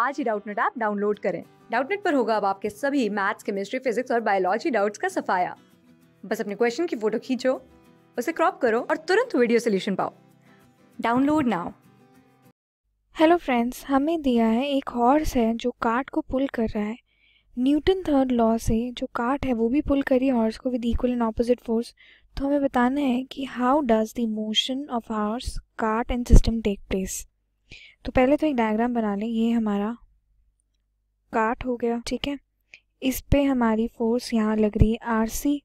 आज ही Doubtnut app download करें डाउटनेट पर होगा अब आपके सभी मैथ्स केमिस्ट्री फिजिक्स और बायोलॉजी डाउट्स का सफाया बस अपने क्वेश्चन की फोटो खींचो उसे क्रॉप करो और तुरंत वीडियो सोल्यूशन पाओ डाउनलोड नाउ हेलो फ्रेंड्स हमें दिया है एक हॉर्स है जो कार्ट को पुल कर रहा है न्यूटन थर्ड लॉ से जो कार्ट है वो भी पुल करिए हॉर्स को with equal and opposite force तो हमें बताना है कि how does the motion of horse cart and system take place तो पहले तो एक डायग्राम बना लें ये हमारा काट हो गया ठीक है इस पे हमारी फोर्स यहाँ लग रही है आर सी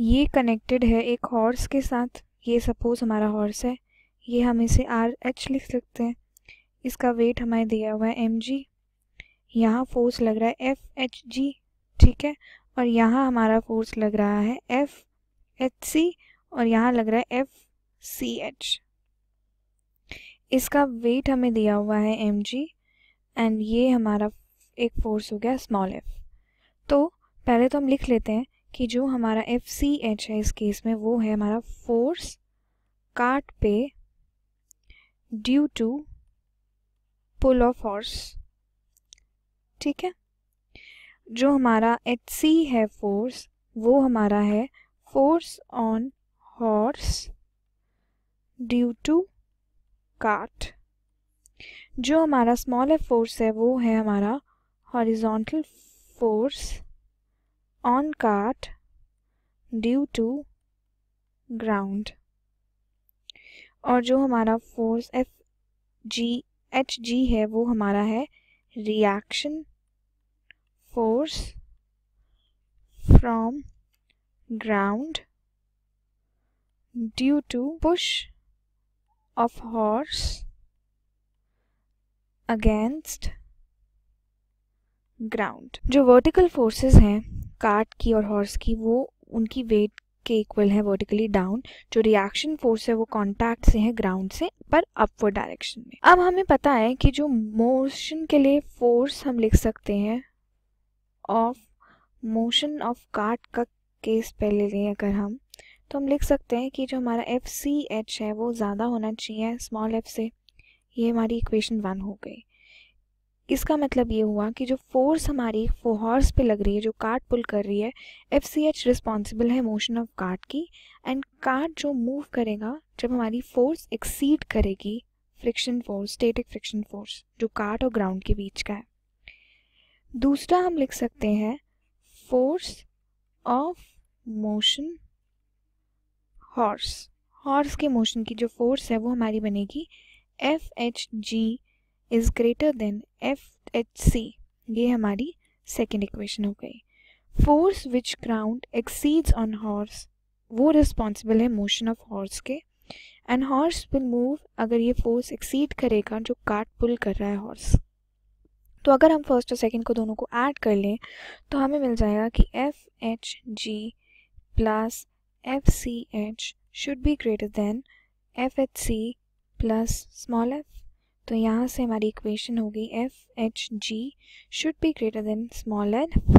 ये कनेक्टेड है एक हॉर्स के साथ ये सपोज़ हमारा हॉर्स है ये हम इसे आर एच लिख सकते हैं इसका वेट हमें दिया हुआ है एम जी यहाँ फोर्स लग रहा है एफ एच जी ठीक है और यहाँ हमारा फोर्स लग रहा है एफ एच सी और यहाँ लग रहा है एफ सी एच इसका वेट हमें दिया हुआ है एम जी एंड ये हमारा एक फोर्स हो गया स्मॉल एफ तो पहले तो हम लिख लेते हैं कि जो हमारा एफ सी एच है इस केस में वो है हमारा फोर्स कार्ट पे due to pull of horse ठीक है जो हमारा एच सी है फोर्स वो हमारा है force on horse due to cart जो हमारा स्मॉल एफ फोर्स है वो है हमारा horizontal force on cart due to ground और जो हमारा force F G H G है वो हमारा है reaction force from ground due to push of horse against ground जो vertical forces हैं cart की और horse की वो उनकी weight के इक्वल है वर्टिकली डाउन जो रिएक्शन फोर्स है वो कांटेक्ट से है ग्राउंड से पर अपवर्ड डायरेक्शन में अब हमें पता है कि जो मोशन के लिए फोर्स हम लिख सकते हैं ऑफ मोशन ऑफ कार्ट का केस पहले लें अगर हम तो हम लिख सकते हैं कि जो हमारा एफ सी एच है वो ज़्यादा होना चाहिए स्मॉल एफ से ये हमारी इक्वेशन वन हो गई इसका मतलब ये हुआ कि जो फोर्स हमारी हॉर्स पे लग रही है जो कार्ट पुल कर रही है एफ सी एच रिस्पॉन्सिबल है मोशन ऑफ कार्ट की एंड कार्ट जो मूव करेगा जब हमारी फोर्स एक्सीड करेगी friction force static friction force जो कार्ट और ग्राउंड के बीच का है दूसरा हम लिख सकते हैं force of motion horse horse के मोशन की जो फोर्स है वो हमारी बनेगी F H G is greater than F H C ये हमारी सेकेंड इक्वेशन हो गई force which ground exceeds on horse वो रिस्पॉन्सिबल है मोशन ऑफ हॉर्स के एंड हॉर्स विल मूव अगर ये फोर्स एक्सीड करेगा जो काट पुल कर रहा है हॉर्स तो अगर हम फर्स्ट और सेकेंड को दोनों को ऐड कर लें तो हमें मिल जाएगा कि F H G plus FCH should be greater than FHC plus small f तो यहाँ से हमारी इक्वेशन होगी F H G should be greater than small F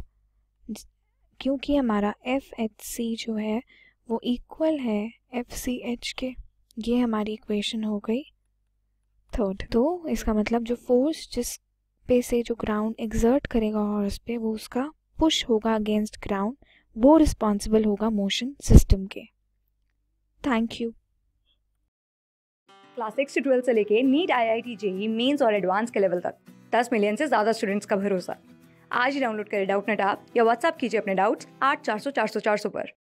क्योंकि हमारा एफ एच सी जो है वो इक्वल है एफ सी एच के ये हमारी इक्वेशन हो गई थर्ड तो इसका मतलब जो फोर्स जिस पे से जो ग्राउंड एग्जर्ट करेगा हॉर्स पे वो उसका पुश होगा अगेंस्ट ग्राउंड वो रिस्पॉन्सिबल होगा मोशन सिस्टम के थैंक यू क्लास सिक्स से ट्वेल्थ से लेके NEET I I T JEE mains और एडवांस के लेवल तक दस मिलियन से ज़्यादा स्टूडेंट्स का भरोसा आज ही डाउनलोड करें डाउट नेट आप या व्हाट्सअप कीजिए अपने डाउट्स आठ चार सौ चार सौ चार सौ पर